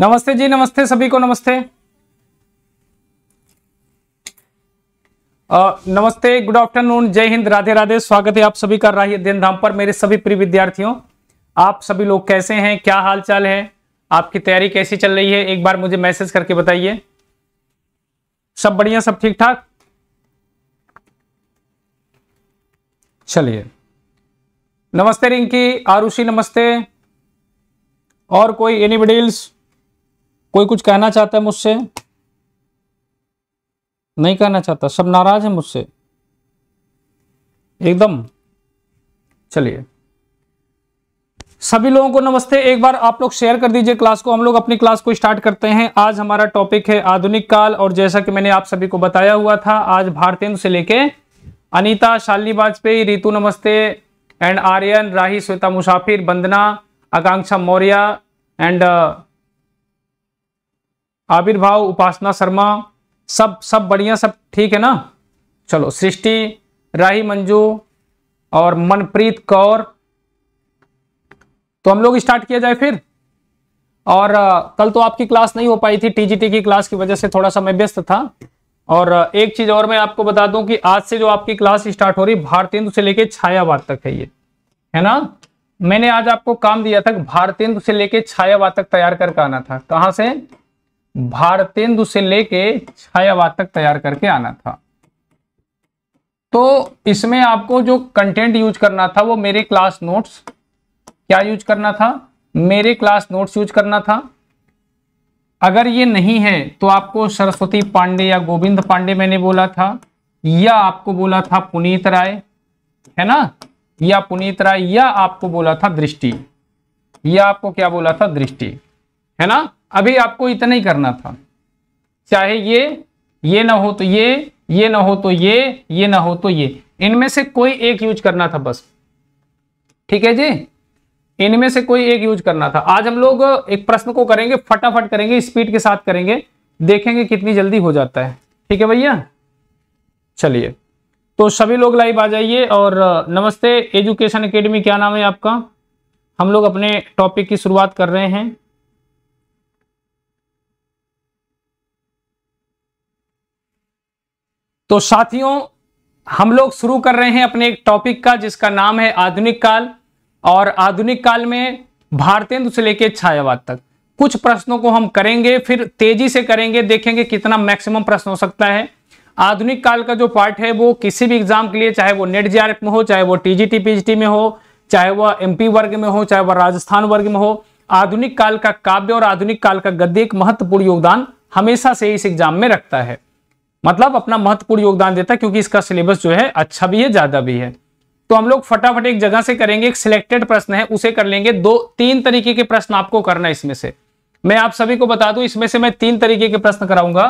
नमस्ते जी नमस्ते सभी को नमस्ते आ, नमस्ते गुड आफ्टरनून जय हिंद राधे राधे स्वागत है आप सभी का राही अध्ययन धाम पर मेरे सभी प्रिय विद्यार्थियों आप सभी लोग कैसे हैं क्या हाल चाल है आपकी तैयारी कैसी चल रही है एक बार मुझे मैसेज करके बताइए सब बढ़िया सब ठीक ठाक चलिए नमस्ते रिंकी आरुषि नमस्ते और कोई एनीबडी कोई कुछ कहना चाहता है मुझसे नहीं कहना चाहता सब नाराज है मुझसे एकदम चलिए सभी लोगों को नमस्ते एक बार आप लोग शेयर कर दीजिए क्लास को हम लोग अपनी क्लास को स्टार्ट करते हैं आज हमारा टॉपिक है आधुनिक काल और जैसा कि मैंने आप सभी को बताया हुआ था आज भारतेंद्र से लेके अनीता शालिनी वाजपेयी रितु नमस्ते and Aryan Rahi Shweta Musafir Bandana Akanksha Maurya and uh, Avirbhav उपासना शर्मा सब सब बढ़िया सब ठीक है ना चलो सृष्टि राही मंजू और मनप्रीत कौर तो हम लोग स्टार्ट किया जाए फिर और uh, कल तो आपकी क्लास नहीं हो पाई थी टीजीटी की क्लास की वजह से थोड़ा सा मैं व्यस्त था और uh, एक चीज और मैं आपको बता दूं कि आज से जो आपकी क्लास स्टार्ट हो रही भारतीय से लेके छायावाद तक है ये है ना मैंने आज आपको काम दिया था भारतेंदु से लेके छायावातक तैयार करके आना था कहां से भारतेंदु से लेके छायावातक तैयार करके आना था तो इसमें आपको जो कंटेंट यूज करना था वो मेरे क्लास नोट्स क्या यूज करना था मेरे क्लास नोट्स यूज करना था अगर ये नहीं है तो आपको सरस्वती पांडे या गोविंद पांडे मैंने बोला था या आपको बोला था पुनीत राय है ना या पुनीत राय या आपको बोला था दृष्टि या आपको क्या बोला था दृष्टि है ना अभी आपको इतना ही करना था चाहे ये ये ना हो तो ये ये ना हो तो ये ये ना हो तो ये इनमें से कोई एक यूज करना था बस ठीक है जी इनमें से कोई एक यूज करना था आज हम लोग एक प्रश्न को करेंगे फटाफट करेंगे स्पीड के साथ करेंगे देखेंगे कितनी जल्दी हो जाता है ठीक है भैया चलिए तो सभी लोग लाइव आ जाइए और नमस्ते एजुकेशन एकेडमी क्या नाम है आपका हम लोग अपने टॉपिक की शुरुआत कर रहे हैं तो साथियों हम लोग शुरू कर रहे हैं अपने एक टॉपिक का जिसका नाम है आधुनिक काल और आधुनिक काल में भारतेंदु से लेकर छायावाद तक कुछ प्रश्नों को हम करेंगे फिर तेजी से करेंगे देखेंगे कितना मैक्सिमम प्रश्न हो सकता है आधुनिक काल का जो पार्ट है वो किसी भी एग्जाम के लिए चाहे वो नेट जेआरएफ में हो चाहे वो टीजीटी पीजीटी में हो चाहे वह एमपी वर्ग में हो चाहे वह राजस्थान वर्ग में हो आधुनिक काल का काव्य और आधुनिक काल का गद्य एक महत्वपूर्ण योगदान हमेशा से इस एग्जाम में रखता है मतलब अपना महत्वपूर्ण योगदान देता है क्योंकि इसका सिलेबस जो है अच्छा भी है ज्यादा भी है तो हम लोग फटाफट एक जगह से करेंगे एक सिलेक्टेड प्रश्न है उसे कर लेंगे दो तीन तरीके के प्रश्न आपको करना है इसमें से मैं आप सभी को बता दू इसमें से मैं तीन तरीके के प्रश्न कराऊंगा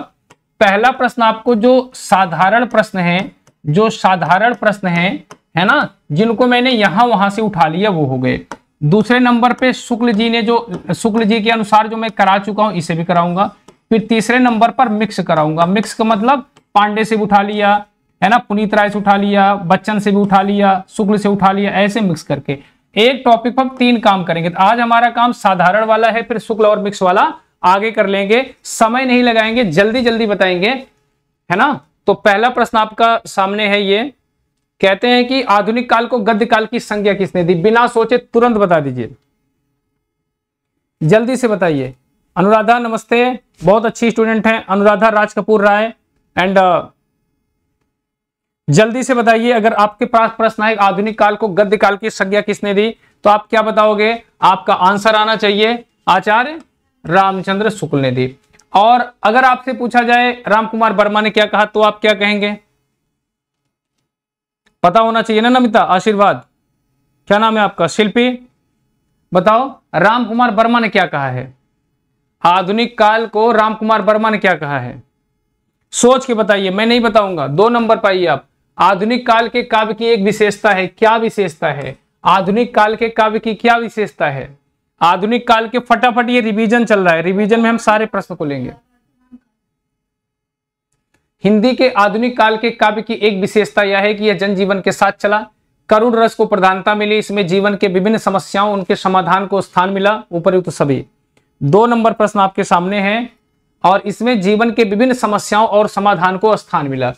पहला प्रश्न आपको जो साधारण प्रश्न है जो साधारण प्रश्न है है ना जिनको मैंने यहां वहां से उठा लिया वो हो गए दूसरे नंबर पे शुक्ल जी ने जो शुक्ल जी के अनुसार जो मैं करा चुका हूं इसे भी कराऊंगा फिर तीसरे नंबर पर मिक्स कराऊंगा मिक्स का मतलब पांडे से भी उठा लिया है ना पुनीत राय से उठा लिया बच्चन से भी उठा लिया शुक्ल से उठा लिया ऐसे मिक्स करके एक टॉपिक पर तीन काम करेंगे तो आज हमारा काम साधारण वाला है फिर शुक्ल और मिक्स वाला आगे कर लेंगे समय नहीं लगाएंगे जल्दी जल्दी बताएंगे है ना तो पहला प्रश्न आपका सामने है ये कहते हैं कि आधुनिक काल को गद्य काल की संज्ञा किसने दी बिना सोचे तुरंत बता दीजिए जल्दी से बताइए अनुराधा नमस्ते बहुत अच्छी स्टूडेंट हैं अनुराधा राज कपूर राय एंड uh, जल्दी से बताइए अगर आपके पास प्रश्न आए आधुनिक काल को गद्य काल की संज्ञा किसने दी तो आप क्या बताओगे आपका आंसर आना चाहिए आचार्य रामचंद्र शुक्ल ने दी और अगर आपसे पूछा जाए राम कुमार वर्मा ने क्या कहा तो आप क्या कहेंगे पता होना चाहिए ना नमिता आशीर्वाद क्या नाम है आपका शिल्पी बताओ राम कुमार वर्मा ने क्या कहा है आधुनिक काल को राम कुमार वर्मा ने क्या कहा है सोच के बताइए मैं नहीं बताऊंगा दो नंबर पाइए आप आधुनिक काल के काव्य की एक विशेषता है क्या विशेषता है आधुनिक काल के काव्य की क्या विशेषता है आधुनिक काल के फटाफट ये रिवीजन चल रहा है रिवीजन में हम सारे प्रश्न को लेंगे हिंदी के आधुनिक काल के काव्य की एक विशेषता यह है कि यह जनजीवन के साथ चला करुण रस को प्रधानता मिली इसमें जीवन के विभिन्न समस्याओं उनके समाधान को स्थान मिला उपरुक्त सभी दो नंबर प्रश्न आपके सामने है और इसमें जीवन के विभिन्न समस्याओं और समाधान को स्थान मिला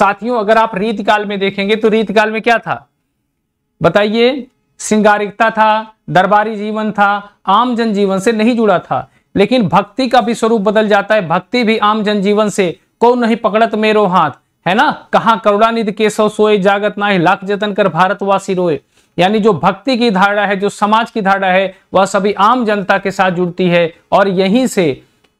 साथियों अगर आप रीत काल में देखेंगे तो रीत काल में क्या था बताइए सिंगारिकता था दरबारी जीवन था आम जनजीवन से नहीं जुड़ा था लेकिन भक्ति का भी स्वरूप बदल जाता है भक्ति भी आम जनजीवन से को नहीं पकड़त मेरो हाथ है ना कहा करुणानिध के सोए जागत ना ही लाख जतन कर भारतवासी रोए यानी जो भक्ति की धारणा है जो समाज की धारणा है वह सभी आम जनता के साथ जुड़ती है और यहीं से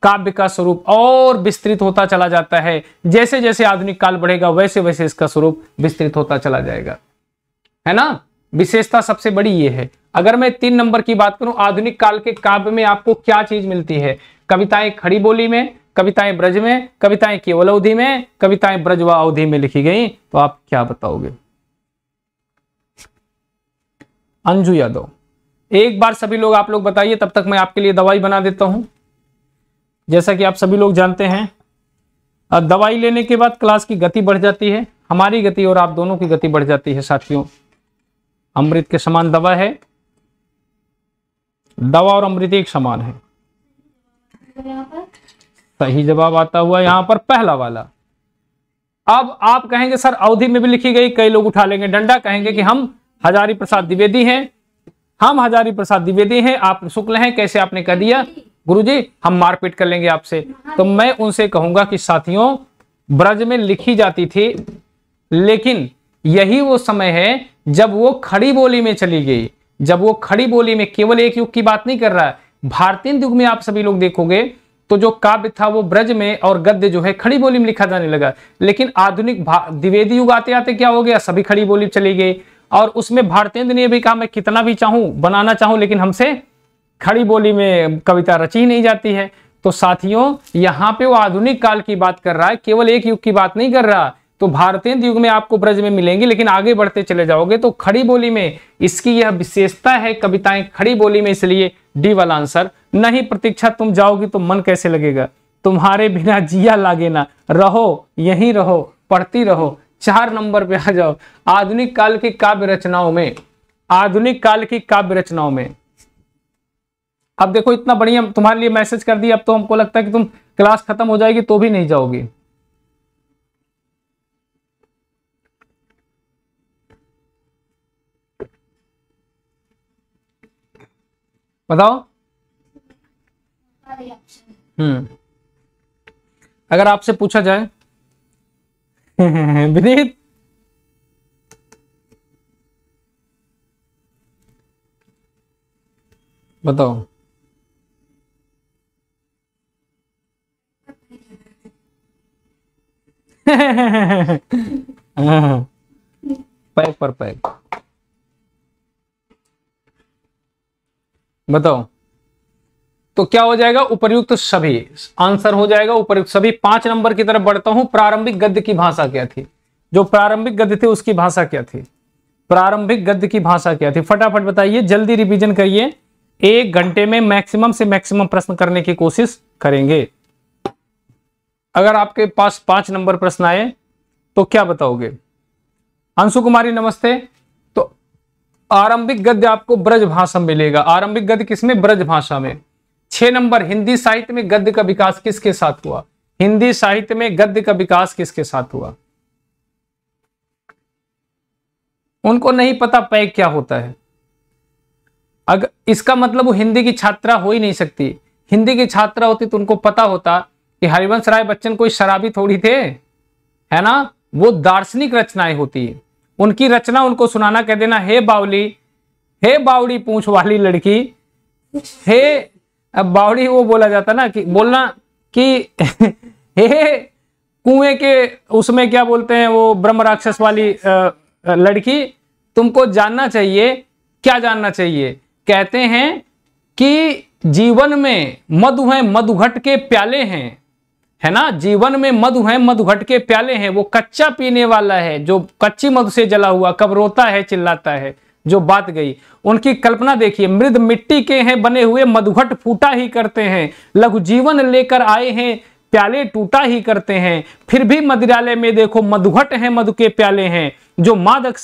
काव्य का स्वरूप और विस्तृत होता चला जाता है जैसे जैसे आधुनिक काल बढ़ेगा वैसे वैसे इसका स्वरूप विस्तृत होता चला जाएगा है ना विशेषता सबसे बड़ी ये है अगर मैं तीन नंबर की बात करूं आधुनिक काल के काव्य में आपको क्या चीज मिलती है कविताएं खड़ी बोली में कविताएं ब्रज में कविताएं केवल अवधि में कविताएं ब्रज व अवधि में लिखी गई तो आप क्या बताओगे अंजू यादव एक बार सभी लोग आप लोग बताइए तब तक मैं आपके लिए दवाई बना देता हूं जैसा कि आप सभी लोग जानते हैं दवाई लेने के बाद क्लास की गति बढ़ जाती है हमारी गति और आप दोनों की गति बढ़ जाती है साथियों अमृत के समान दवा है दवा और अमृत एक समान है सही जवाब आता हुआ यहां पर पहला वाला अब आप कहेंगे सर अवधि में भी लिखी गई कई लोग उठा लेंगे डंडा कहेंगे कि हम हजारी प्रसाद द्विवेदी हैं हम हजारी प्रसाद द्विवेदी हैं आप शुक्ल हैं कैसे आपने कह दिया गुरुजी हम मारपीट कर लेंगे आपसे तो मैं उनसे कहूंगा कि साथियों ब्रज में लिखी जाती थी लेकिन यही वो समय है जब वो खड़ी बोली में चली गई जब वो खड़ी बोली में केवल एक युग की बात नहीं कर रहा है भारतीय युग में आप सभी लोग देखोगे तो जो काव्य था वो ब्रज में और गद्य जो है खड़ी बोली में लिखा जाने लगा लेकिन आधुनिक द्विवेदी युग आते आते क्या हो गया सभी खड़ी बोली चली गई और उसमें भारतेंद्र ने भी कहा मैं कितना भी चाहूं बनाना चाहूं लेकिन हमसे खड़ी बोली में कविता रची ही नहीं जाती है तो साथियों यहां पे वो आधुनिक काल की बात कर रहा है केवल एक युग की बात नहीं कर रहा तो भारतीय युग में आपको ब्रज में मिलेंगी लेकिन आगे बढ़ते चले जाओगे तो खड़ी बोली में इसकी यह विशेषता है कविताएं खड़ी बोली में इसलिए डी वाला आंसर नहीं प्रतीक्षा तुम जाओगी तो मन कैसे लगेगा तुम्हारे बिना जिया लागे ना रहो यहीं रहो पढ़ती रहो चार नंबर पे आ जाओ आधुनिक काल की काव्य रचनाओं में आधुनिक काल की काव्य रचनाओं में अब देखो इतना बढ़िया तुम्हारे लिए मैसेज कर दिया अब तो हमको लगता है कि तुम क्लास खत्म हो जाएगी तो भी नहीं जाओगी बताओ हम्म अगर आपसे पूछा जाए विनीत बताओ पैक पर पैक बताओ तो क्या हो जाएगा उपर्युक्त तो सभी आंसर हो जाएगा उपर्युक्त सभी पांच नंबर की तरफ बढ़ता हूं प्रारंभिक गद्य की भाषा क्या थी जो प्रारंभिक गद्य थे उसकी भाषा क्या थी प्रारंभिक गद्य की भाषा क्या थी फटाफट बताइए जल्दी रिवीजन करिए एक घंटे में मैक्सिमम से मैक्सिमम प्रश्न करने की कोशिश करेंगे अगर आपके पास पांच नंबर प्रश्न आए तो क्या बताओगे अंशु कुमारी नमस्ते आरंभिक गद्य आपको ब्रज भाषा में मिलेगा आरंभिक गद्य किसमें ब्रज भाषा में छह नंबर हिंदी साहित्य में गद्य का विकास किसके साथ हुआ हिंदी साहित्य में गद्य का विकास किसके साथ हुआ उनको नहीं पता पैग क्या होता है अगर इसका मतलब वो हिंदी की छात्रा हो ही नहीं सकती हिंदी की छात्रा होती तो उनको पता होता कि हरिवंश राय बच्चन कोई शराबी थोड़ी थे है ना वो दार्शनिक रचनाएं होती है उनकी रचना उनको सुनाना कह देना हे बावली हे बावड़ी पूछ वाली लड़की हे बावड़ी वो बोला जाता ना कि बोलना कि हे कुएं के उसमें क्या बोलते हैं वो ब्रह्म राक्षस वाली लड़की तुमको जानना चाहिए क्या जानना चाहिए कहते हैं कि जीवन में मधु हैं मधुघट के प्याले हैं है ना जीवन में मधु है मधु घट के प्याले हैं वो कच्चा पीने वाला है जो कच्ची मधु से जला हुआ कब रोता है चिल्लाता है जो बात गई उनकी कल्पना देखिए मृद मिट्टी के हैं बने हुए मधुघट फूटा ही करते हैं लघु जीवन लेकर आए हैं प्याले टूटा ही करते हैं फिर भी मदिरालय में देखो मधुघट है मधु के प्याले हैं जो मादक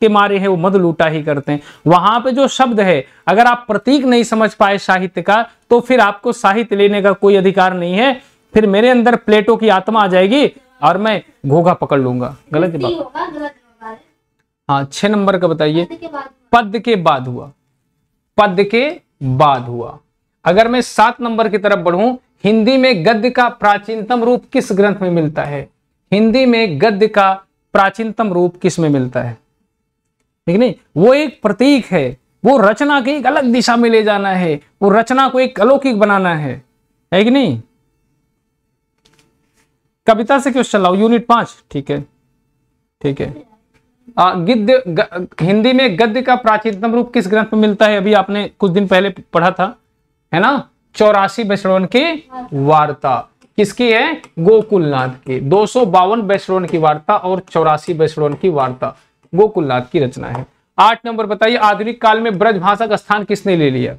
के मारे हैं वो मधु लूटा ही करते हैं वहां पे जो शब्द है अगर आप प्रतीक नहीं समझ पाए साहित्य का तो फिर आपको साहित्य लेने का कोई अधिकार नहीं है फिर मेरे अंदर प्लेटो की आत्मा आ जाएगी और मैं घोघा पकड़ लूंगा गलत बात हाँ छह नंबर का बताइए पद के बाद हुआ पद के बाद हुआ अगर मैं सात नंबर की तरफ बढ़ू हिंदी में गद्य का प्राचीनतम रूप किस ग्रंथ में मिलता है हिंदी में गद्य का प्राचीनतम रूप किस में मिलता है ठीक नहीं वो एक प्रतीक है वो रचना की एक अलग दिशा में ले जाना है वो रचना को एक अलौकिक बनाना है है कि नहीं कविता से क्वेश्चन लाओ यूनिट पांच ठीक है ठीक है आ, गिद्य ग, हिंदी में गद्य का प्राचीनतम रूप किस ग्रंथ में मिलता है अभी आपने कुछ दिन पहले पढ़ा था है ना चौरासी वैष्णवन की वार्ता किसकी है गोकुलनाथ की दो सौ बावन वैष्णवन की वार्ता और चौरासी वैष्णवन की वार्ता गोकुलनाथ की रचना है आठ नंबर बताइए आधुनिक काल में ब्रज भाषा का स्थान किसने ले लिया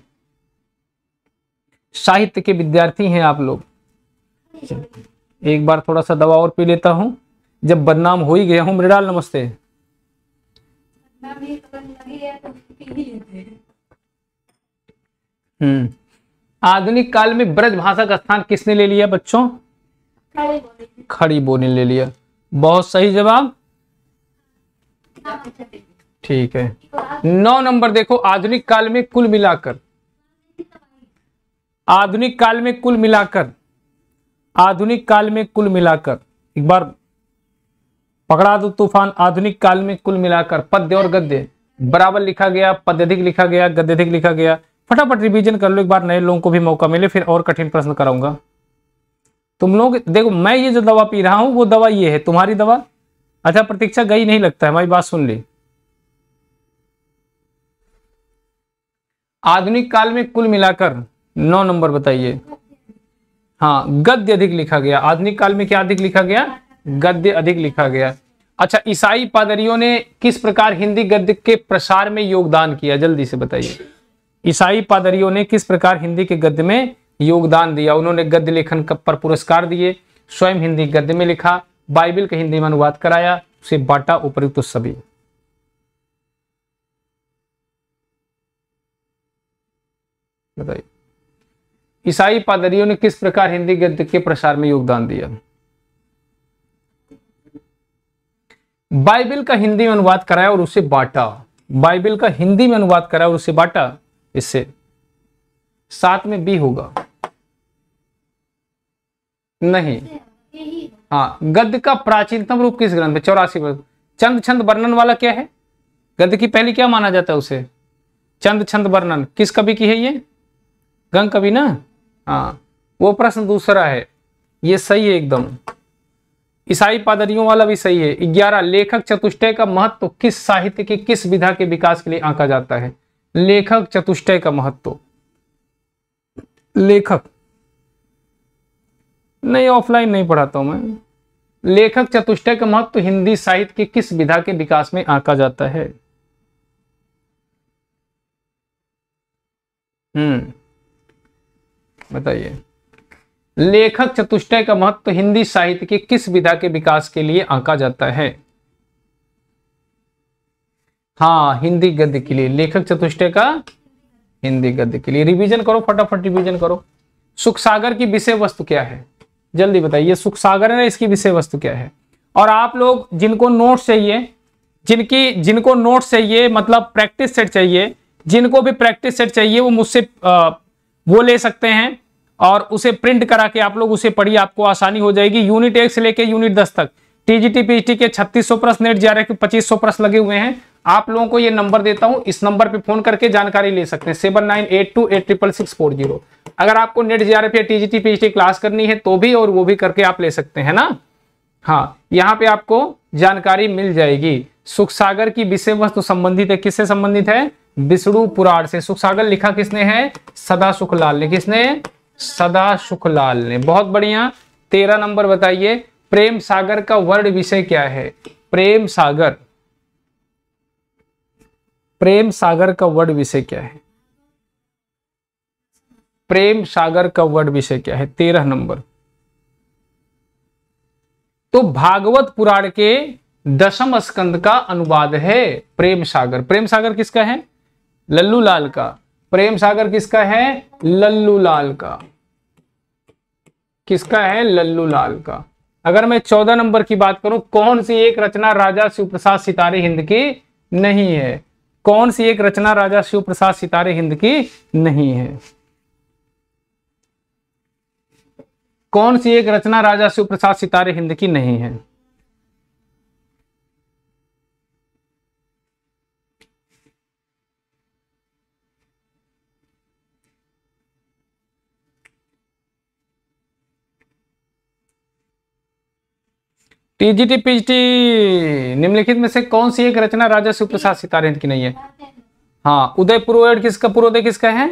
साहित्य के विद्यार्थी हैं आप लोग एक बार थोड़ा सा दवा और पी लेता हूँ जब बदनाम हो ही गया हूँ मृणाल नमस्ते हम्म आधुनिक काल में ब्रज भाषा का स्थान किसने ले लिया बच्चों खड़ी बोली ले लिया बहुत सही जवाब ठीक है नौ नंबर देखो आधुनिक काल में कुल मिलाकर आधुनिक काल में कुल मिलाकर आधुनिक काल में कुल मिलाकर एक बार पकड़ा दो तूफान आधुनिक काल में कुल मिलाकर पद्य और गद्य बराबर लिखा गया पद्यधिक लिखा गया गद्यधिक लिखा गया फटाफट रिवीजन कर लो एक बार नए लोगों को भी मौका मिले फिर और कठिन प्रश्न कराऊंगा तुम लोग देखो मैं ये जो दवा पी रहा हूं वो दवा ये है तुम्हारी दवा अच्छा प्रतीक्षा गई नहीं लगता है हमारी बात सुन ली आधुनिक काल में कुल मिलाकर नौ नंबर बताइए हाँ गद्य अधिक लिखा गया आधुनिक काल में क्या अधिक लिखा गया गद्य अधिक लिखा गया अच्छा ईसाई पादरियों ने किस प्रकार हिंदी गद्य के प्रसार में योगदान किया जल्दी से बताइए ईसाई पादरियों ने किस प्रकार हिंदी के गद्य में योगदान दिया उन्होंने गद्य लेखन पर पुरस्कार दिए स्वयं हिंदी गद्य में लिखा बाइबिल के हिंदी में अनुवाद कराया उसे बाटा उपयुक्त सभी बताइए ईसाई पादरियों ने किस प्रकार हिंदी गद्य के प्रसार में योगदान दिया बाइबिल का हिंदी में अनुवाद कराया और उसे बांटा बाइबिल का हिंदी में अनुवाद कराया और उसे बांटा इससे साथ में बी होगा नहीं हाँ गद्य का प्राचीनतम रूप किस ग्रंथ में चौरासी वर्ष चंद छंद वर्णन वाला क्या है गद्य की पहली क्या माना जाता है उसे चंद छंद वर्णन किस कवि की है ये गंग कवि ना हाँ वो प्रश्न दूसरा है ये सही है एकदम ईसाई पादरियों वाला भी सही है ग्यारह लेखक चतुष्टय का महत्व किस साहित्य के किस विधा के विकास के लिए आंका जाता है लेखक चतुष्टय का महत्व लेखक नहीं ऑफलाइन नहीं पढ़ाता हूं मैं लेखक चतुष्टय का महत्व तो हिंदी साहित्य के किस विधा के विकास में आंका जाता है हम्म बताइए लेखक चतुष्टय का महत्व हिंदी साहित्य की किस विधा के विकास के लिए आंका जाता है हाँ हिंदी गद्य के लिए लेखक चतुष्टय का हिंदी गद्य के लिए रिवीजन करो फटाफट रिवीजन करो सुख सागर की विषय वस्तु क्या है जल्दी बताइए सुख सागर है इसकी विषय वस्तु क्या है और आप लोग जिनको नोट्स चाहिए जिनकी जिनको नोट्स चाहिए मतलब प्रैक्टिस सेट चाहिए जिनको भी प्रैक्टिस सेट चाहिए वो मुझसे वो ले सकते हैं और उसे प्रिंट करा के आप लोग उसे पढ़िए आपको आसानी हो जाएगी यूनिट एक से लेकर यूनिट दस तक टीजीटी पीजीटी के 3600 प्रश्न नेट हैं के सौ प्रश्न लगे हुए हैं आप लोगों को ये नंबर देता हूं इस नंबर पे फोन करके जानकारी ले सकते हैं seven nine eight two eight triple six four zero अगर आपको नेट जी एफ या टीजीटी पीजीटी क्लास करनी है तो भी और वो भी करके आप ले सकते हैं ना हाँ यहाँ पे आपको जानकारी मिल जाएगी सुख सागर की विषय वस्तु संबंधित है किससे संबंधित है विष्णु पुराण से सुख सागर लिखा किसने है सदा सुखलाल ने किसने सदा सुखलाल ने बहुत बढ़िया तेरह नंबर बताइए प्रेम सागर का वर्ड विषय क्या है प्रेम सागर प्रेम सागर का वर्ड विषय क्या है प्रेम सागर का वर्ड विषय क्या है तेरह नंबर तो भागवत पुराण के दशम स्कंद का अनुवाद है प्रेम सागर प्रेम सागर किसका है लल्लू लाल का प्रेम सागर किसका है लल्लू लाल का किसका है लल्लू लाल का अगर मैं चौदह नंबर की बात करूं कौन सी एक रचना राजा शिवप्रसाद सितारे हिंद की नहीं है कौन सी एक रचना राजा शिवप्रसाद सितारे हिंद की नहीं है कौन सी एक रचना राजा शिवप्रसाद सितारे हिंद की नहीं है टीजीटी पीजीटी निम्नलिखित में से कौन सी एक रचना राजा शिव प्रसाद सितारेंद की नहीं है हाँ उदय पूर्वोदय किसका पूर्वोदय किसका है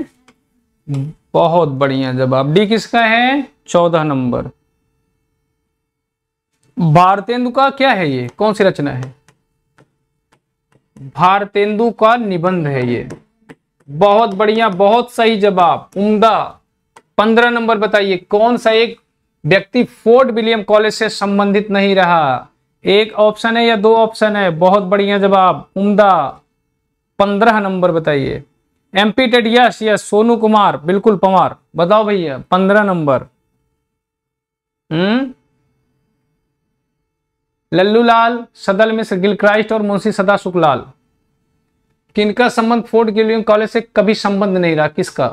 बहुत बढ़िया जवाब डी किसका है चौदह नंबर भारतेंदु का क्या है ये कौन सी रचना है भारतेंदु का निबंध है ये बहुत बढ़िया बहुत सही जवाब उमदा पंद्रह नंबर बताइए कौन सा एक व्यक्ति फोर्ट विलियम कॉलेज से संबंधित नहीं रहा एक ऑप्शन है या दो ऑप्शन है बहुत बढ़िया जवाब उमदा पंद्रह नंबर बताइए MP yes yes Sonu Kumar बिल्कुल पंवार बताओ भैया पंद्रह नंबर हम्म लल्लू लाल सदल मिश्र क्राइस्ट और मुंशी सदा सुखलाल किनका संबंध फोर्ट गिलियम कॉलेज से कभी संबंध नहीं रहा किसका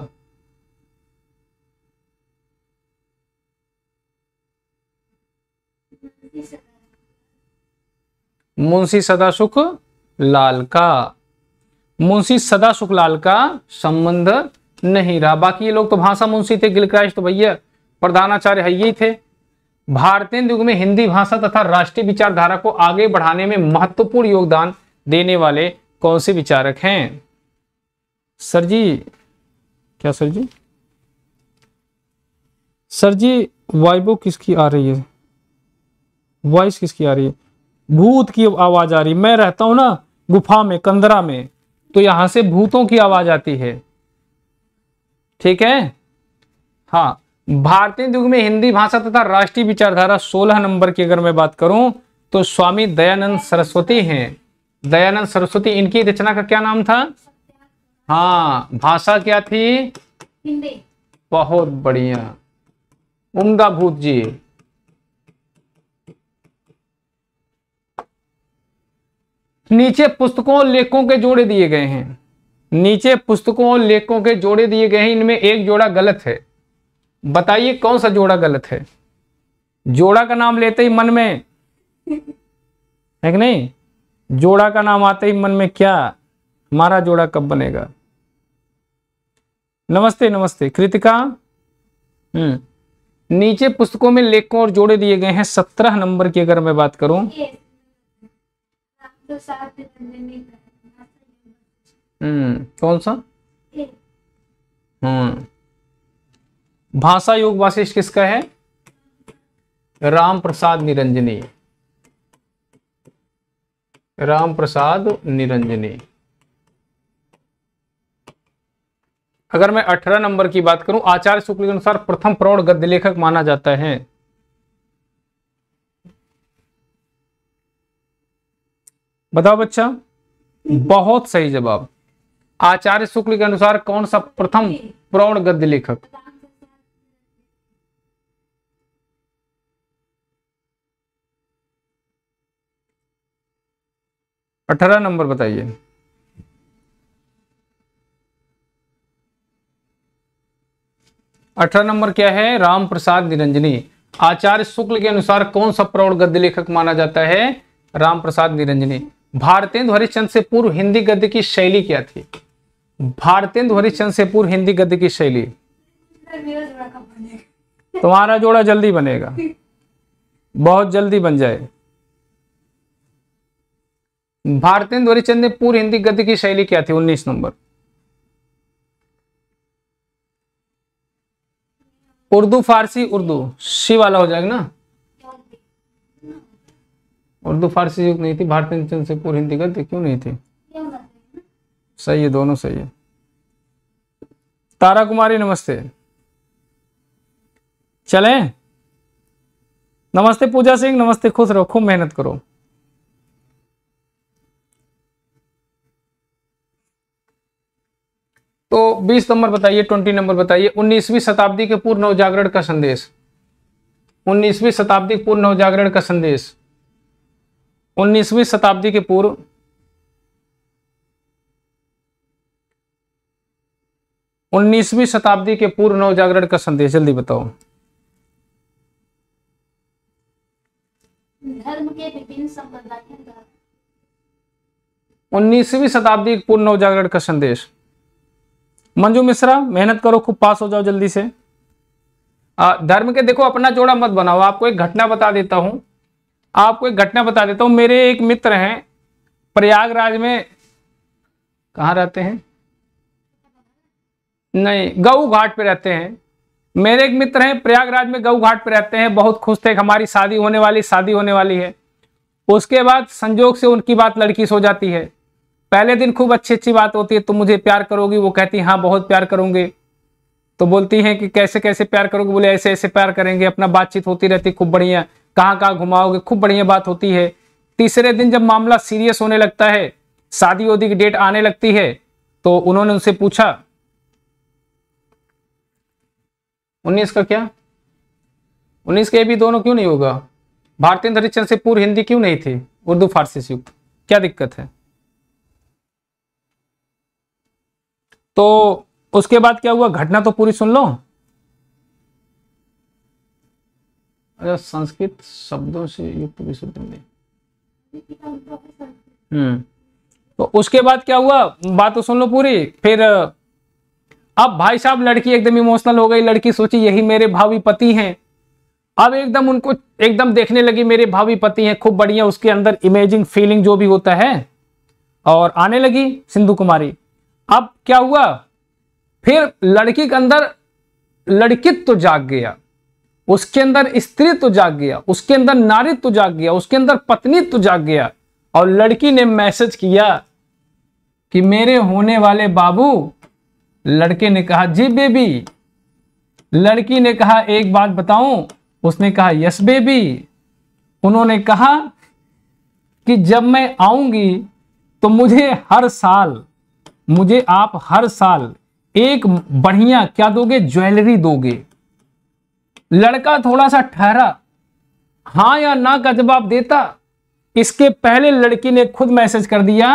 मुंशी सदासुख लाल का मुंशी सुख लाल का संबंध नहीं रहा बाकी ये लोग तो भाषा मुंशी थे गिलक्राइस्ट तो भैया प्रधानाचार्य है ही थे भारतीय युग में हिंदी भाषा तथा राष्ट्रीय विचारधारा को आगे बढ़ाने में महत्वपूर्ण योगदान देने वाले कौन से विचारक हैं सर जी क्या सर जी सर जी वाइबो किसकी आ रही है वॉइस किसकी आ रही है भूत की आवाज आ रही मैं रहता हूं ना गुफा में कंदरा में तो यहां से भूतों की आवाज आती है ठीक है हाँ भारतीय युग में हिंदी भाषा तथा राष्ट्रीय विचारधारा 16 नंबर की अगर मैं बात करूं तो स्वामी दयानंद सरस्वती हैं दयानंद सरस्वती इनकी रचना का क्या नाम था हाँ भाषा क्या थी बहुत बढ़िया उमदा भूत जी नीचे पुस्तकों और लेखों के जोड़े दिए गए हैं नीचे पुस्तकों और लेखों के जोड़े दिए गए हैं इनमें एक जोड़ा गलत है बताइए कौन सा जोड़ा गलत है जोड़ा का नाम लेते ही मन में है कि नहीं जोड़ा का नाम आते ही मन में क्या हमारा जोड़ा कब बनेगा नमस्ते नमस्ते कृतिका हम्म। नीचे पुस्तकों में लेखों और जोड़े दिए गए हैं सत्रह नंबर की अगर मैं बात करूं तो हम्म कौन सा हम्म भाषा योग वाशिष्ठ किसका है राम प्रसाद निरंजनी राम प्रसाद निरंजनी अगर मैं अठारह नंबर की बात करूं आचार्य शुक्ल के अनुसार प्रथम प्रौढ़ गद्य लेखक माना जाता है बताओ बच्चा बहुत सही जवाब आचार्य शुक्ल के अनुसार कौन सा प्रथम प्रौण गद्य लेखक अठारह नंबर बताइए अठारह नंबर क्या है राम प्रसाद निरंजनी आचार्य शुक्ल के अनुसार कौन सा प्रौढ़ गद्य लेखक माना जाता है राम प्रसाद निरंजनी भारतेंदु हरिश्चंद्र से पूर्व हिंदी गद्य की शैली क्या थी भारतेंदु हरिश्चंद्र से पूर्व हिंदी गद्य की शैली तुम्हारा जोड़ा जल्दी बनेगा बहुत जल्दी बन जाए भारतेंदु हरिश्चंद्र ने पूर्व हिंदी गद्य की शैली क्या थी उन्नीस नंबर उर्दू फारसी उर्दू शी वाला हो जाएगा ना उर्दू फारसी युग नहीं थी भारतीय चंद्रशेखपुर हिंदी गद्य क्यों नहीं थी सही है दोनों सही है तारा कुमारी नमस्ते चले नमस्ते पूजा सिंह नमस्ते खुश रहो खूब मेहनत करो तो 20 नंबर बताइए 20 नंबर बताइए 19वीं शताब्दी के पूर्ण नवजागरण का संदेश 19वीं शताब्दी पूर्ण नवजागरण का संदेश 19वीं शताब्दी के पूर्व उन्नीसवीं शताब्दी के पूर्व नवजागरण का संदेश जल्दी बताओ धर्म के विभिन्न उन्नीसवीं शताब्दी के पूर्व नवजागरण का संदेश मंजू मिश्रा मेहनत करो खूब पास हो जाओ जल्दी से आ, धर्म के देखो अपना जोड़ा मत बनाओ आपको एक घटना बता देता हूं आपको एक घटना बता देता हूँ मेरे एक मित्र हैं प्रयागराज में कहा रहते हैं नहीं गऊ घाट पे रहते हैं मेरे एक मित्र हैं प्रयागराज में गऊ घाट पे रहते हैं बहुत खुश थे हमारी शादी होने वाली शादी होने वाली है उसके बाद संजोग से उनकी बात लड़की से हो जाती है पहले दिन खूब अच्छी अच्छी बात होती है तुम मुझे प्यार करोगी वो कहती हाँ बहुत प्यार करोगे तो बोलती हैं कि कैसे कैसे प्यार करोगे बोले ऐसे ऐसे प्यार करेंगे अपना बातचीत होती रहती खूब बढ़िया कहाँ कहाँ घुमाओगे खूब बढ़िया बात होती है तीसरे दिन जब मामला सीरियस होने लगता है शादी वादी की डेट आने लगती है तो उन्होंने उनसे पूछा उन्नीस का क्या उन्नीस के भी दोनों क्यों नहीं होगा भारतीय हरिचंद से पूर्व हिंदी क्यों नहीं थी उर्दू फारसी से युक्त क्या दिक्कत है तो उसके बाद क्या हुआ घटना तो पूरी सुन लो अच्छा संस्कृत शब्दों से युक्त विशुद्ध हम्म तो उसके बाद क्या हुआ बात तो सुन लो पूरी फिर अब भाई साहब लड़की एकदम इमोशनल हो गई लड़की सोची यही मेरे भावी पति हैं अब एकदम उनको एकदम देखने लगी मेरे भावी पति हैं खूब बढ़िया उसके अंदर इमेजिंग फीलिंग जो भी होता है और आने लगी सिंधु कुमारी अब क्या हुआ फिर लड़की के अंदर लड़कित तो जाग गया उसके अंदर स्त्री तो जाग गया उसके अंदर नारी तो जाग गया उसके अंदर पत्नी तो जाग गया और लड़की ने मैसेज किया कि मेरे होने वाले बाबू लड़के ने कहा जी बेबी लड़की ने कहा एक बात बताऊं उसने कहा यस बेबी उन्होंने कहा कि जब मैं आऊंगी तो मुझे हर साल मुझे आप हर साल एक बढ़िया क्या दोगे ज्वेलरी दोगे लड़का थोड़ा सा ठहरा हाँ या ना का जवाब देता इसके पहले लड़की ने खुद मैसेज कर दिया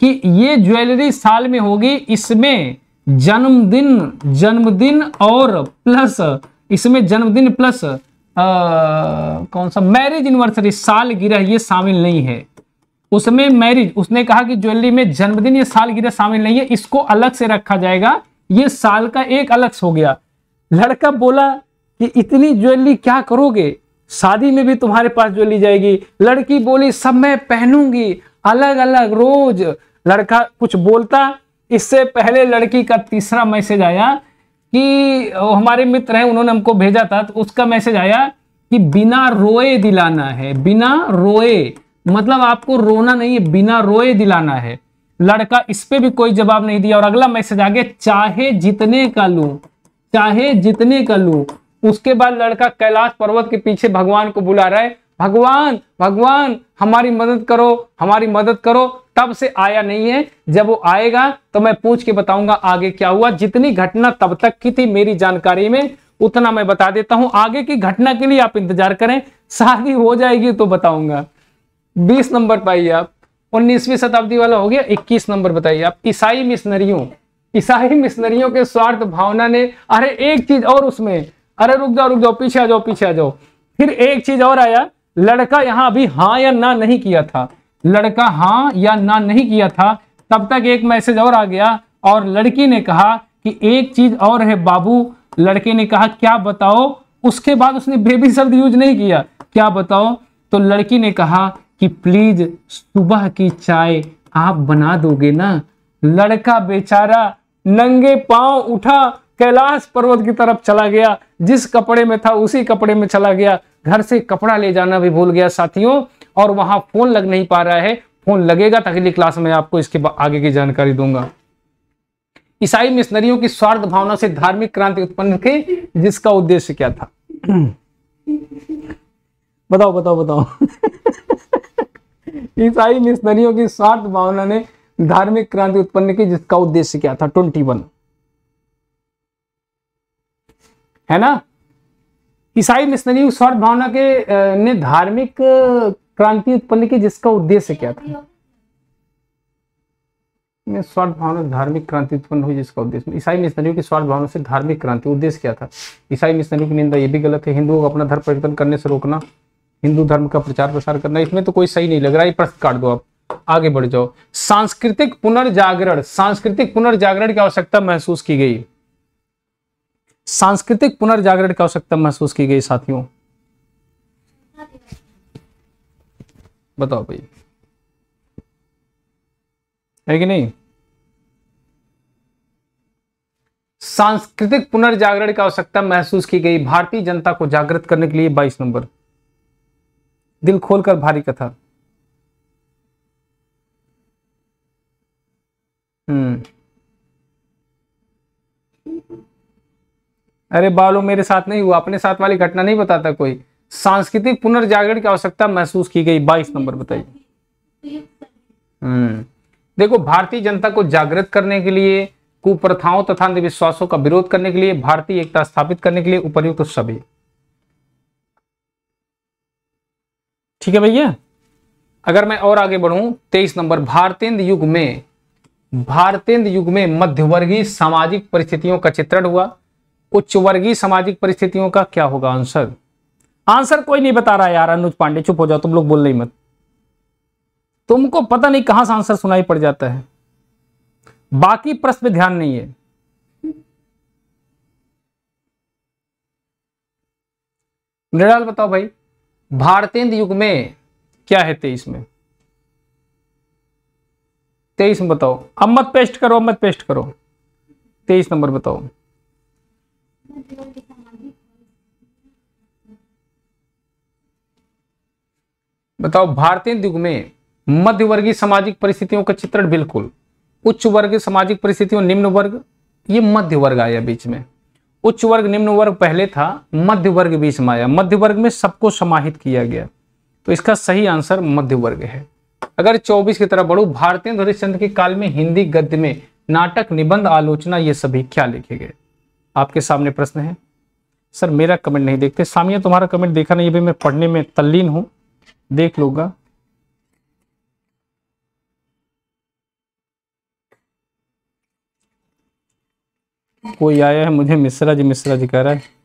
कि ये ज्वेलरी साल में होगी इसमें जन्मदिन जन्मदिन और प्लस इसमें जन्मदिन प्लस आ, कौन सा मैरिज एनिवर्सरी साल गिरह ये शामिल नहीं है उसमें मैरिज उसने कहा कि ज्वेलरी में जन्मदिन या साल गिरह शामिल नहीं है इसको अलग से रखा जाएगा ये साल का एक अलग हो गया लड़का बोला कि इतनी ज्वेलरी क्या करोगे शादी में भी तुम्हारे पास ज्वेलरी जाएगी लड़की बोली सब मैं पहनूंगी अलग अलग रोज लड़का कुछ बोलता इससे पहले लड़की का तीसरा मैसेज आया कि हमारे मित्र हैं उन्होंने हमको भेजा था तो उसका मैसेज आया कि बिना रोए दिलाना है बिना रोए मतलब आपको रोना नहीं है बिना रोए दिलाना है लड़का इस पे भी कोई जवाब नहीं दिया और अगला मैसेज आ गया चाहे जितने का लू चाहे जितने का लू उसके बाद लड़का कैलाश पर्वत के पीछे भगवान को बुला रहा है भगवान भगवान हमारी मदद करो हमारी मदद करो तब से आया नहीं है जब वो आएगा तो मैं पूछ के बताऊंगा आगे क्या हुआ जितनी घटना तब तक की थी मेरी जानकारी में उतना मैं बता देता हूं आगे की घटना के लिए आप इंतजार करें शादी हो जाएगी तो बताऊंगा बीस नंबर पाइए आप उन्नीसवीं शताब्दी वाला हो गया इक्कीस नंबर बताइए आप ईसाई मिशनरियों ईसाई मिशनरियों के स्वार्थ भावना ने अरे एक चीज और उसमें अरे रुक जाओ रुक जाओ पीछे आ जाओ पीछे आ जाओ फिर एक चीज और आया लड़का यहां अभी हाँ या ना नहीं किया था लड़का हाँ या ना नहीं किया था तब तक एक मैसेज और आ गया और लड़की ने कहा कि एक चीज और है बाबू लड़के ने कहा क्या बताओ उसके बाद उसने बेबी शब्द यूज नहीं किया क्या बताओ तो लड़की ने कहा कि प्लीज सुबह की चाय आप बना दोगे ना लड़का बेचारा नंगे पांव उठा कैलाश पर्वत की तरफ चला गया जिस कपड़े में था उसी कपड़े में चला गया घर से कपड़ा ले जाना भी भूल गया साथियों और वहां फोन लग नहीं पा रहा है फोन लगेगा तो अगली क्लास में आपको इसके आगे की जानकारी दूंगा ईसाई मिशनरियों की स्वार्थ भावना से धार्मिक क्रांति उत्पन्न की जिसका उद्देश्य क्या था बताओ बताओ बताओ ईसाई मिशनरियों की स्वार्थ भावना ने धार्मिक क्रांति उत्पन्न की जिसका उद्देश्य क्या था ट्वेंटी वन है ना ईसाई मिशनरी स्वार्थ भावना के ने धार्मिक क्रांति उत्पन्न की जिसका उद्देश्य क्या था में स्वार्थ भावना धार्मिक क्रांति उत्पन्न हुई जिसका उद्देश्य ईसाई मिशनरियों की स्वार्थ भावना से धार्मिक क्रांति उद्देश्य क्या था ईसाई मिशनरियों की निंदा ये भी गलत है हिंदुओं को अपना धर्म परिवर्तन करने से रोकना हिंदू धर्म का प्रचार प्रसार करना इसमें तो कोई सही नहीं लग रहा है प्रश्न काट दो आप आगे बढ़ जाओ सांस्कृतिक पुनर्जागरण सांस्कृतिक पुनर्जागरण की आवश्यकता महसूस की गई सांस्कृतिक पुनर्जागरण की आवश्यकता महसूस की गई साथियों बताओ भाई है कि नहीं सांस्कृतिक पुनर्जागरण की आवश्यकता महसूस की गई भारतीय जनता को जागृत करने के लिए 22 नंबर दिल खोलकर भारी कथा हम्म अरे बालो मेरे साथ नहीं हुआ अपने साथ वाली घटना नहीं बताता कोई सांस्कृतिक पुनर्जागरण की आवश्यकता महसूस की गई बाईस नंबर बताइए हम्म। देखो भारतीय जनता को जागृत करने के लिए कुप्रथाओं तथा अंधविश्वासों का विरोध करने के लिए भारतीय एकता स्थापित करने के लिए उपयुक्त तो सभी ठीक है भैया अगर मैं और आगे बढ़ू तेईस नंबर भारतेंद्र युग में भारतेंद्र युग में मध्यवर्गीय सामाजिक परिस्थितियों का चित्रण हुआ उच्च वर्गीय सामाजिक परिस्थितियों का क्या होगा आंसर आंसर कोई नहीं बता रहा यार अनुज पांडे चुप हो जाओ तुम लोग बोल नहीं मत तुमको पता नहीं कहां से आंसर सुनाई पड़ जाता है बाकी प्रश्न ध्यान नहीं है निराल बताओ भाई भारतेंद्र युग में क्या है तेईस में तेईस में बताओ अम्मत पेस्ट करो अम्मत पेस्ट करो तेईस नंबर बताओ बताओ भारतीय युग में मध्यवर्गीय सामाजिक परिस्थितियों का चित्रण बिल्कुल उच्च वर्ग सामाजिक परिस्थितियों निम्न वर्ग ये मध्य वर्ग आया बीच में उच्च वर्ग निम्न वर्ग पहले था मध्य वर्ग बीच में आया मध्य वर्ग में सबको समाहित किया गया तो इसका सही आंसर मध्य वर्ग है अगर 24 की तरफ बढ़ू भारतीय हरिश्चंद्र के काल में हिंदी गद्य में नाटक निबंध आलोचना ये सभी क्या लिखे गए आपके सामने प्रश्न है सर मेरा कमेंट नहीं देखते सामिया तुम्हारा कमेंट देखा नहीं अभी मैं पढ़ने में तल्लीन हूं देख लूंगा कोई आया है मुझे मिश्रा जी मिश्रा जी कह रहा है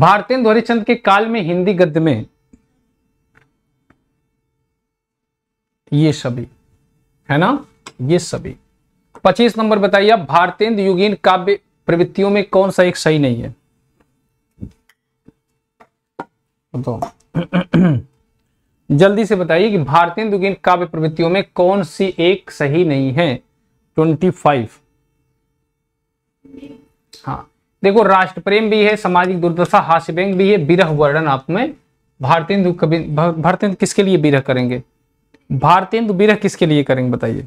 भारतीय ध्वरिचंद के काल में हिंदी गद्य में ये सभी है ना ये सभी पच्चीस नंबर बताइए आप भारतेंद्र युगीन काव्य प्रवृत्तियों में कौन सा एक सही नहीं है तो जल्दी से बताइए कि भारतीय युगीन काव्य प्रवृत्तियों में कौन सी एक सही नहीं है ट्वेंटी फाइव हाँ देखो राष्ट्र प्रेम भी है सामाजिक दुर्दशा हास्य व्यंग भी है विरह वर्णन आप में भारतेंदु कभी भारतेंदु किसके लिए विरह करेंगे भारतेंदु विरह किसके लिए करेंगे बताइए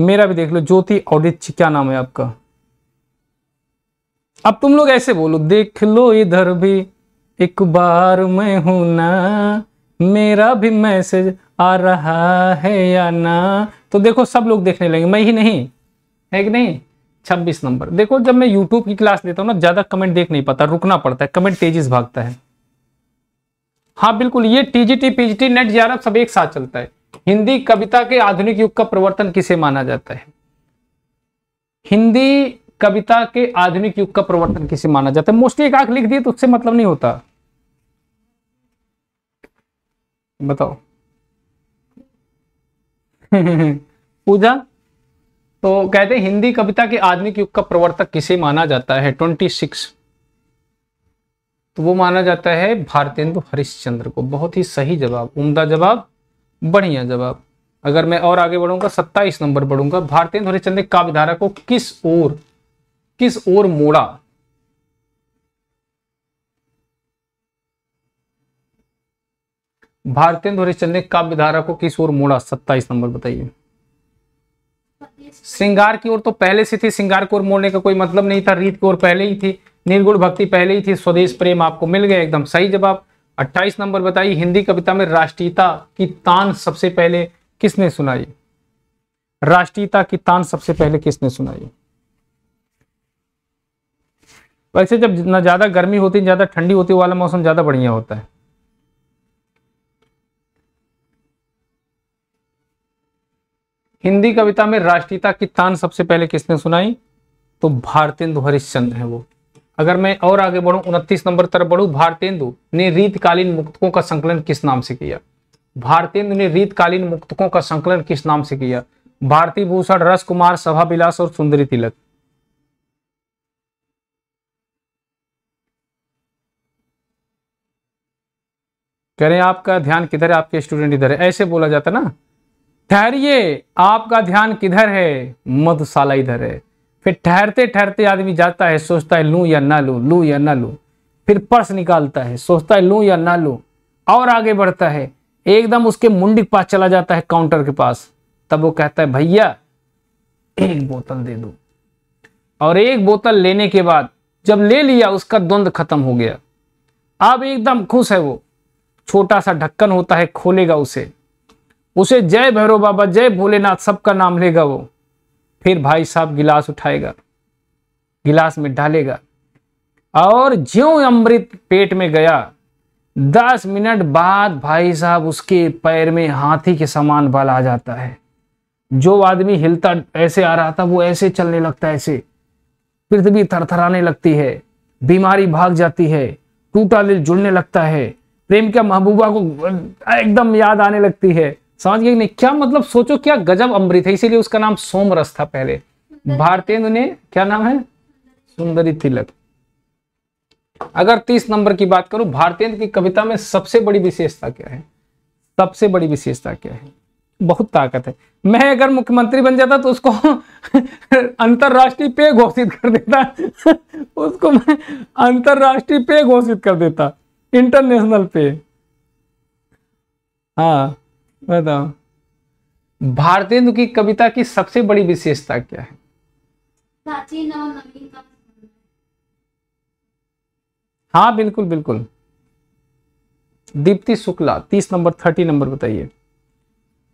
मेरा भी देख लो ज्योति औडित क्या नाम है आपका अब तुम लोग ऐसे बोलो देख लो इधर भी एक बार मैं हूं ना मेरा भी मैसेज आ रहा है या ना तो देखो सब लोग देखने लगे मैं ही नहीं है कि नहीं छब्बीस नंबर देखो जब मैं यूट्यूब की क्लास लेता हूँ ना ज्यादा कमेंट देख नहीं पाता रुकना पड़ता है कमेंट तेजी से भागता है हाँ बिल्कुल ये टीजीटी पीजीटी नेट यारब सब एक साथ चलता है हिंदी कविता के आधुनिक युग का प्रवर्तन किसे माना जाता है हिंदी कविता के आधुनिक युग का प्रवर्तन किसे माना जाता है मोस्टली एक आंख लिख दिए तो उससे मतलब नहीं होता बताओ पूजा तो कहते हैं हिंदी कविता के आधुनिक युग का प्रवर्तक किसे माना जाता है ट्वेंटी सिक्स तो वो माना जाता है भारतेंदु हरिश्चंद्र को बहुत ही सही जवाब उम्दा जवाब बढ़िया जवाब अगर मैं और आगे बढ़ूंगा सत्ताईस नंबर बढ़ूंगा भारतेंदु हरिश्चंद्र काव्यधारा को किस ओर किस ओर मोड़ा भारतेंदु हरिश्चंद्र काव्यधारा को किस ओर मोड़ा सत्ताईस नंबर बताइए श्रृंगार की ओर तो पहले से थी श्रृंगार की ओर मोड़ने का कोई मतलब नहीं था रीत की ओर पहले ही थी निर्गुण भक्ति पहले ही थी स्वदेश प्रेम आपको मिल गया एकदम सही जवाब 28 नंबर बताइए हिंदी कविता में राष्ट्रीयता की तान सबसे पहले किसने सुनाई राष्ट्रीयता की तान सबसे पहले किसने सुनाई वैसे जब ना ज्यादा गर्मी होती ज्यादा ठंडी होती वाला मौसम ज्यादा बढ़िया होता है हिंदी कविता में राष्ट्रीयता की तान सबसे पहले किसने सुनाई तो भारतेंदु हरिश्चंद्र है वो अगर मैं और आगे बढ़ू उनतीस नंबर तरफ बढ़ू भारतेंदु ने रीतकालीन मुक्तकों का संकलन किस नाम से किया भारतेंदु ने रीतकालीन मुक्तकों का संकलन किस नाम से किया भारती भूषण रस कुमार सभा विलास और सुंदरी तिलक कह रहे हैं आपका ध्यान किधर है आपके स्टूडेंट इधर है ऐसे बोला जाता ना ठहरिए आपका ध्यान किधर है मधुशाला इधर है फिर ठहरते ठहरते आदमी जाता है सोचता है लू या ना लू लू या ना लू फिर पर्स निकालता है सोचता है लू या ना लू और आगे बढ़ता है एकदम उसके मुंडी के पास चला जाता है काउंटर के पास तब वो कहता है भैया एक बोतल दे दो और एक बोतल लेने के बाद जब ले लिया उसका द्वंद्व खत्म हो गया अब एकदम खुश है वो छोटा सा ढक्कन होता है खोलेगा उसे उसे जय भैरव बाबा जय भोलेनाथ सबका नाम लेगा वो फिर भाई साहब गिलास उठाएगा गिलास में डालेगा और ज्यो अमृत पेट में गया दस मिनट बाद भाई साहब उसके पैर में हाथी के समान बल आ जाता है जो आदमी हिलता ऐसे आ रहा था वो ऐसे चलने लगता है ऐसे पृथ्वी थरथराने लगती है बीमारी भाग जाती है टूटा दिल जुड़ने लगता है प्रेम का महबूबा को एकदम याद आने लगती है समझ गए नहीं क्या मतलब सोचो क्या गजब अमृत है इसीलिए उसका नाम सोमरस था पहले भारतेंदु ने क्या नाम है सुंदरी तिलक अगर तीस नंबर की बात करूं भारतीय की कविता में सबसे बड़ी विशेषता क्या है सबसे बड़ी विशेषता क्या है बहुत ताकत है मैं अगर मुख्यमंत्री बन जाता तो उसको अंतरराष्ट्रीय पेय घोषित कर देता उसको मैं अंतरराष्ट्रीय पेय घोषित कर देता इंटरनेशनल पे हाँ बताओ भारतेंदु की कविता की सबसे बड़ी विशेषता क्या है हाँ बिल्कुल बिल्कुल दीप्ति शुक्ला तीस नंबर थर्टी नंबर बताइए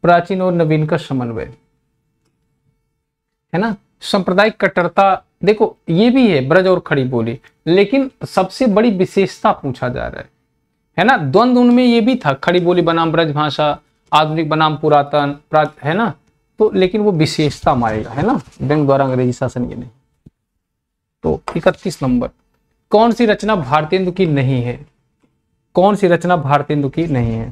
प्राचीन और नवीन का समन्वय है ना सांप्रदायिक कट्टरता देखो ये भी है ब्रज और खड़ी बोली लेकिन सबसे बड़ी विशेषता पूछा जा रहा है है ना द्वंद्व उनमें ये भी था खड़ी बोली बनाम ब्रज भाषा आधुनिक बनाम पुरातन है ना तो लेकिन वो विशेषता मारेगा है ना बैंक द्वारा अंग्रेजी शासन के नहीं तो इकतीस नंबर कौन सी रचना भारतेंदु की नहीं है कौन सी रचना भारतेंदु की नहीं है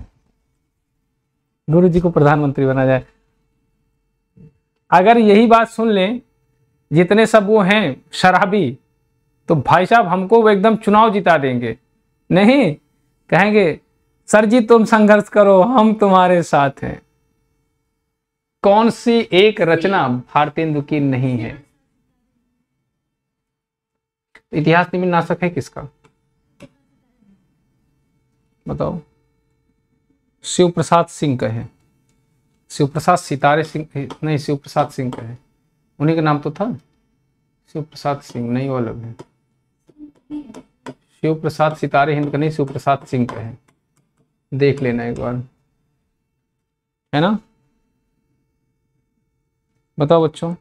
गुरु जी को प्रधानमंत्री बना जाए अगर यही बात सुन लें जितने सब वो हैं शराबी तो भाई साहब हमको वो एकदम चुनाव जिता देंगे नहीं कहेंगे सर जी तुम संघर्ष करो हम तुम्हारे साथ हैं कौन सी एक रचना भारतेंदु की नहीं है इतिहास निमित नाशक है किसका बताओ शिव प्रसाद सिंह का है शिव प्रसाद सितारे सिंह नहीं शिव प्रसाद सिंह का है उन्हीं का नाम तो था शिव प्रसाद सिंह नहीं वो अलग है शिव प्रसाद सितारे हिंद का नहीं शिव प्रसाद सिंह का है देख लेना एक बार है ना बताओ बच्चों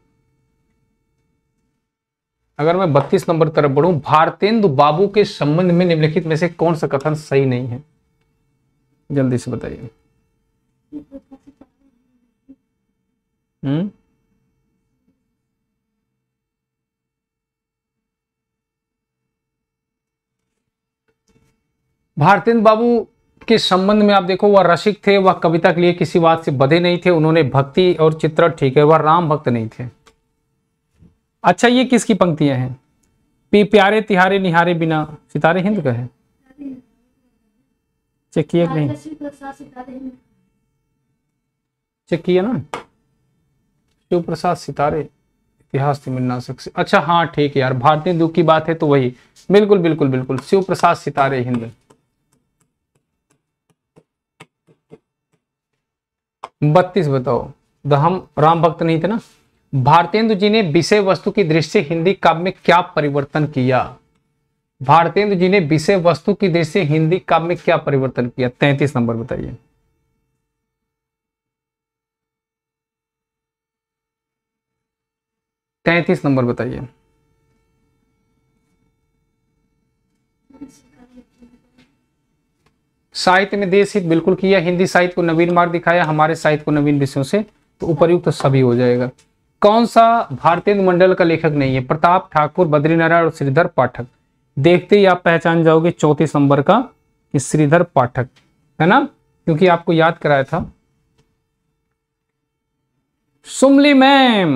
अगर मैं 32 नंबर तरफ बढ़ूं भारतेंदु बाबू के संबंध में निम्नलिखित में से कौन सा कथन सही नहीं है जल्दी से बताइए हम्म भारतेंदु बाबू के संबंध में आप देखो वह रसिक थे वह कविता के लिए किसी बात से बधे नहीं थे उन्होंने भक्ति और चित्र ठीक है वह राम भक्त नहीं थे अच्छा ये किसकी पंक्तियां हैं पी प्यारे तिहारे निहारे बिना सितारे हिंद का है चेक किया नहीं चेक किया ना शिव प्रसाद सितारे इतिहास से मिलना सकते अच्छा हाँ ठीक है यार भारतीय दुख की बात है तो वही बिल्कुल बिल्कुल बिल्कुल शिव प्रसाद सितारे हिंद बत्तीस बताओ द हम राम भक्त नहीं थे ना भारतेंदु जी ने विषय वस्तु की दृष्टि हिंदी काव्य में क्या परिवर्तन किया भारतेंदु जी ने विषय वस्तु की दृष्टि हिंदी काव्य में क्या परिवर्तन किया तैतीस नंबर बताइए तैतीस नंबर बताइए साहित्य में देश हित बिल्कुल किया हिंदी साहित्य को नवीन मार्ग दिखाया हमारे साहित्य को नवीन विषयों से तो उपरयुक्त तो सभी हो जाएगा कौन सा भारतीय मंडल का लेखक नहीं है प्रताप ठाकुर बद्रीनारायण और श्रीधर पाठक देखते ही आप पहचान जाओगे चौतीस नंबर का श्रीधर पाठक है ना क्योंकि आपको याद कराया था सुमली मैम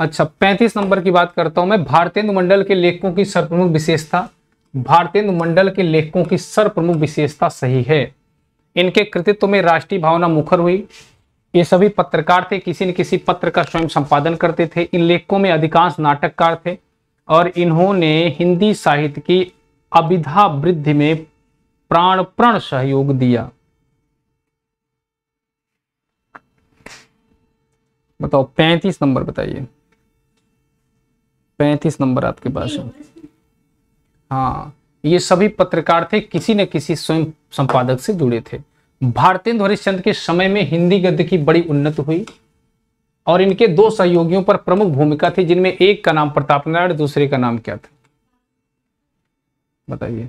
अच्छा पैंतीस नंबर की बात करता हूं मैं भारतीय मंडल के लेखकों की सर्वप्रमुख विशेषता भारतेंदु मंडल के लेखकों की सर्वप्रमुख विशेषता सही है इनके कृतित्व में राष्ट्रीय भावना मुखर हुई ये सभी पत्रकार थे किसी न किसी पत्र का स्वयं संपादन करते थे इन लेखकों में अधिकांश नाटककार थे और इन्होंने हिंदी साहित्य की अभिधा वृद्धि में प्राण प्रण सहयोग दिया बताओ पैंतीस नंबर बताइए पैंतीस नंबर आपके पास है हाँ ये सभी पत्रकार थे किसी न किसी स्वयं संपादक से जुड़े थे भारतीय हरिश्चंद्र के समय में हिंदी गद्य की बड़ी उन्नति हुई और इनके दो सहयोगियों पर प्रमुख भूमिका थी जिनमें एक का नाम प्रताप नारायण दूसरे का नाम क्या था बताइए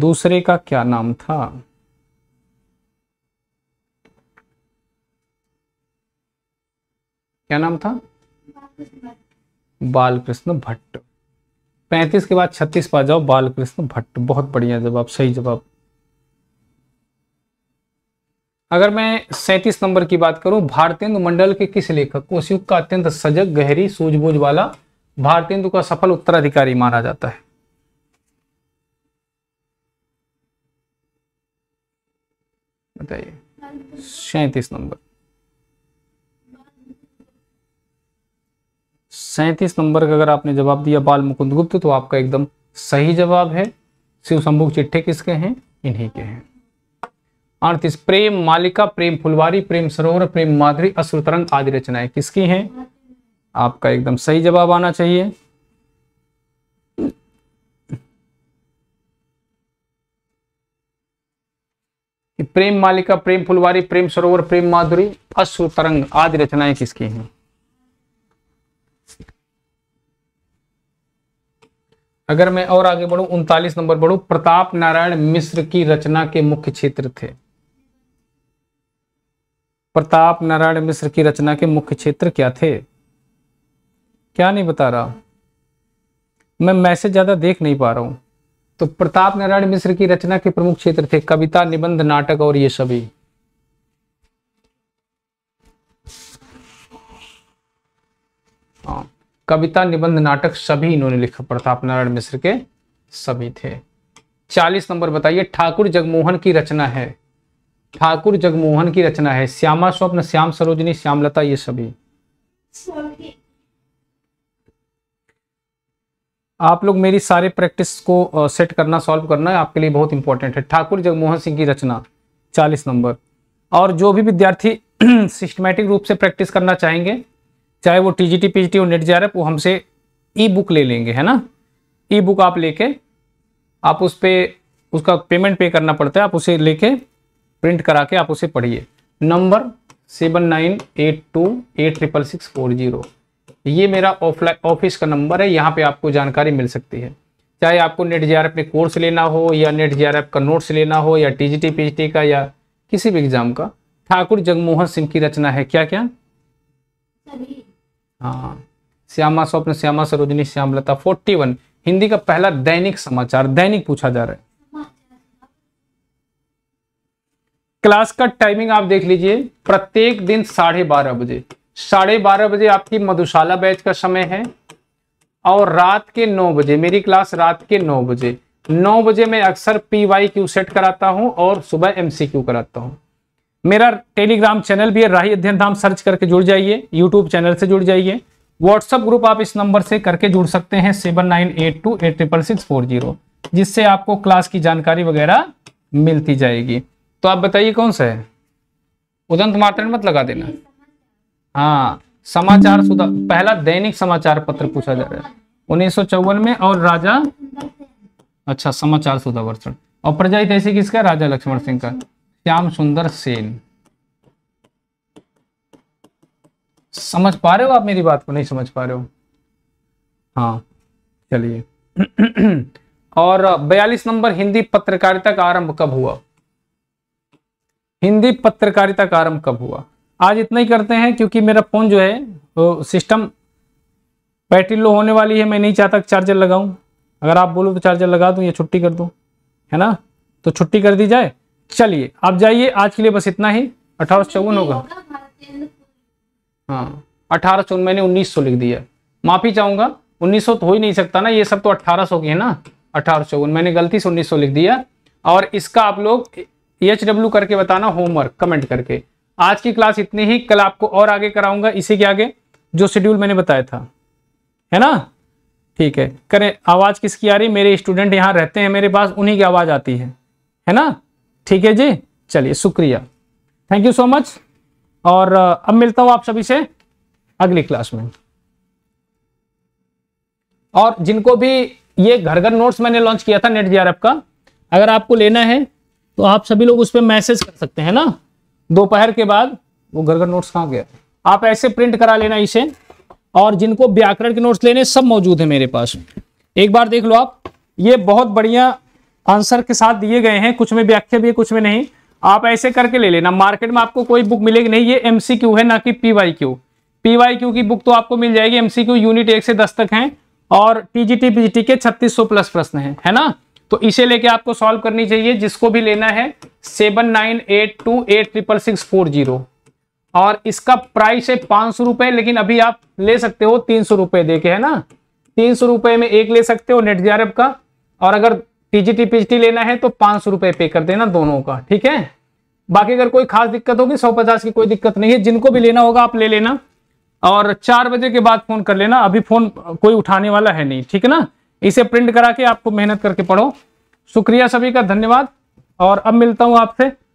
दूसरे का क्या नाम था क्या नाम था बालकृष्ण भट्ट पैंतीस के बाद छत्तीस पर जाओ बालकृष्ण भट्ट बहुत बढ़िया जवाब सही जवाब अगर मैं सैंतीस नंबर की बात करूं भारतेंदु मंडल के किस लेखक को शिव का अत्यंत सजग गहरी सूझबूझ वाला भारतेंदु का सफल उत्तराधिकारी माना जाता है बताइए सैतीस नंबर सैंतीस नंबर का अगर आपने जवाब दिया बाल मुकुंद गुप्त तो आपका एकदम सही जवाब है शिव शंभुक चिट्ठे किसके हैं इन्हीं के हैं अड़तीस प्रेम मालिका प्रेम फुलवारी प्रेम सरोवर प्रेम माधुरी अश्रु तरंग आदि रचनाएं किसकी हैं आपका एकदम सही जवाब आना चाहिए प्रेम मालिका प्रेम फुलवारी प्रेम सरोवर प्रेम माधुरी अश्रु तरंग आदि रचनाएं किसकी हैं अगर मैं और आगे बढ़ू उनतालीस नंबर बढ़ू प्रताप नारायण मिश्र की रचना के मुख्य क्षेत्र थे प्रताप नारायण मिश्र की रचना के मुख्य क्षेत्र क्या थे क्या नहीं बता रहा मैं मैसेज ज्यादा देख नहीं पा रहा हूं तो प्रताप नारायण मिश्र की रचना के प्रमुख क्षेत्र थे कविता निबंध नाटक और ये सभी कविता निबंध नाटक सभी इन्होंने लिखा प्रताप नारायण मिश्र के सभी थे चालीस नंबर बताइए ठाकुर जगमोहन की रचना है ठाकुर जगमोहन की रचना है श्यामा स्वप्न श्याम सरोजनी श्यामलता ये सभी आप लोग मेरी सारे प्रैक्टिस को सेट करना सॉल्व करना है आपके लिए बहुत इंपॉर्टेंट है ठाकुर जगमोहन सिंह की रचना चालीस नंबर और जो भी विद्यार्थी सिस्टमेटिक रूप से प्रैक्टिस करना चाहेंगे चाहे वो टी जी टी और नेट एफ वो हमसे ई बुक ले लेंगे है ना ई बुक आप लेके आप उस पर उसका पेमेंट पे करना पड़ता है आप उसे लेके प्रिंट करा के आप उसे पढ़िए नंबर seven nine eight two eight triple six four zero ये मेरा ऑफलाइन ऑफिस का नंबर है यहाँ पे आपको जानकारी मिल सकती है चाहे आपको नेट जी आर में कोर्स लेना हो या नेट जी आर का नोट्स लेना हो या T G T P T का या किसी भी एग्ज़ाम का ठाकुर जगमोहन सिंह की रचना है क्या क्या सभी हाँ, हाँ। श्यामा स्वप्न श्यामा सरोजनी श्यामलता फोर्टी वन हिंदी का पहला दैनिक समाचार दैनिक पूछा जा रहा है क्लास का टाइमिंग आप देख लीजिए प्रत्येक दिन साढ़े बारह बजे साढ़े बारह बजे आपकी मधुशाला बैच का समय है और रात के नौ बजे मेरी क्लास रात के नौ बजे नौ बजे मैं अक्सर पी वाई क्यू सेट कराता हूं और सुबह एमसीक्यू कराता हूं मेरा टेलीग्राम चैनल भी है राही अध्ययन धाम सर्च करके जुड़ जाइए यूट्यूब चैनल से जुड़ जाइए व्हाट्सअप ग्रुप आप इस नंबर से करके जुड़ सकते हैं seven nine eight two eight triple six four zero जिससे आपको क्लास की जानकारी वगैरह मिलती जाएगी तो आप बताइए कौन सा है उदंत मात्र मत लगा देना हाँ समाचार सुधा पहला दैनिक समाचार पत्र पूछा जा रहा है उन्नीस में और राजा अच्छा समाचार सुधा वर्षण और प्रजा हित ऐसे किसका राजा लक्ष्मण सिंह का श्याम सुंदर सेन समझ पा रहे हो आप मेरी बात को नहीं समझ पा रहे हो हाँ चलिए और 42 नंबर हिंदी पत्रकारिता का आरंभ कब हुआ हिंदी पत्रकारिता का आरंभ कब हुआ आज इतना ही करते हैं क्योंकि मेरा फोन जो है वो सिस्टम बैटरी लो होने वाली है मैं नहीं चाहता चार्जर लगाऊं अगर आप बोलो तो चार्जर लगा दूं या छुट्टी कर दूं है ना तो छुट्टी कर दी जाए चलिए आप जाइए आज के लिए बस इतना ही अठारह चौवन होगा हाँ अठारह चौवन मैंने उन्नीस सौ लिख दिया माफी चाहूंगा उन्नीस सौ तो हो ही नहीं सकता ना ये सब तो अठारह सौ की है ना अठारह चौवन मैंने गलती से उन्नीस सौ लिख दिया और इसका आप लोग एच e डब्ल्यू करके बताना होमवर्क कमेंट करके आज की क्लास इतनी ही कल आपको और आगे कराऊंगा इसी के आगे जो शेड्यूल मैंने बताया था है ना ठीक है करें आवाज़ किसकी आ रही मेरे स्टूडेंट यहाँ रहते हैं मेरे पास उन्हीं की आवाज़ आती है है ना ठीक है जी चलिए शुक्रिया थैंक यू सो मच और अब मिलता हूं आप सभी से अगली क्लास में और जिनको भी ये घर घर नोट्स मैंने लॉन्च किया था नेट जीआरएफ का अगर आपको लेना है तो आप सभी लोग उस पर मैसेज कर सकते हैं ना दोपहर के बाद वो घर घर नोट्स कहाँ गया आप ऐसे प्रिंट करा लेना इसे और जिनको व्याकरण के नोट्स लेने सब मौजूद है मेरे पास एक बार देख लो आप ये बहुत बढ़िया आंसर के साथ दिए गए हैं कुछ में व्याख्या भी है कुछ में नहीं आप ऐसे करके ले लेना मार्केट में आपको कोई बुक मिलेगी नहीं ये क्यू है ना कि पीवाई क्यू की बुक तो आपको मिल जाएगी एमसीक्यू यूनिट एक से दस तक हैं और टीजीटी पीजीटी के 3600 प्लस प्रश्न हैं है ना तो इसे लेके आपको सॉल्व करनी चाहिए जिसको भी लेना है seven nine eight two eight triple six four zero और इसका प्राइस है पांच सौ रुपये लेकिन अभी आप ले सकते हो तीन सौ रुपये दे के है ना तीन सौ रुपये में एक ले सकते हो नेट जीआरएफ का और अगर पीजीटी पीजीटी लेना है तो पांच सौ रुपए पे कर देना दोनों का ठीक है बाकी अगर कोई खास दिक्कत होगी सौ पचास की कोई दिक्कत नहीं है जिनको भी लेना होगा आप ले लेना और चार बजे के बाद फोन कर लेना अभी फोन कोई उठाने वाला है नहीं ठीक है ना इसे प्रिंट करा के आपको मेहनत करके पढ़ो शुक्रिया सभी का धन्यवाद और अब मिलता हूं आपसे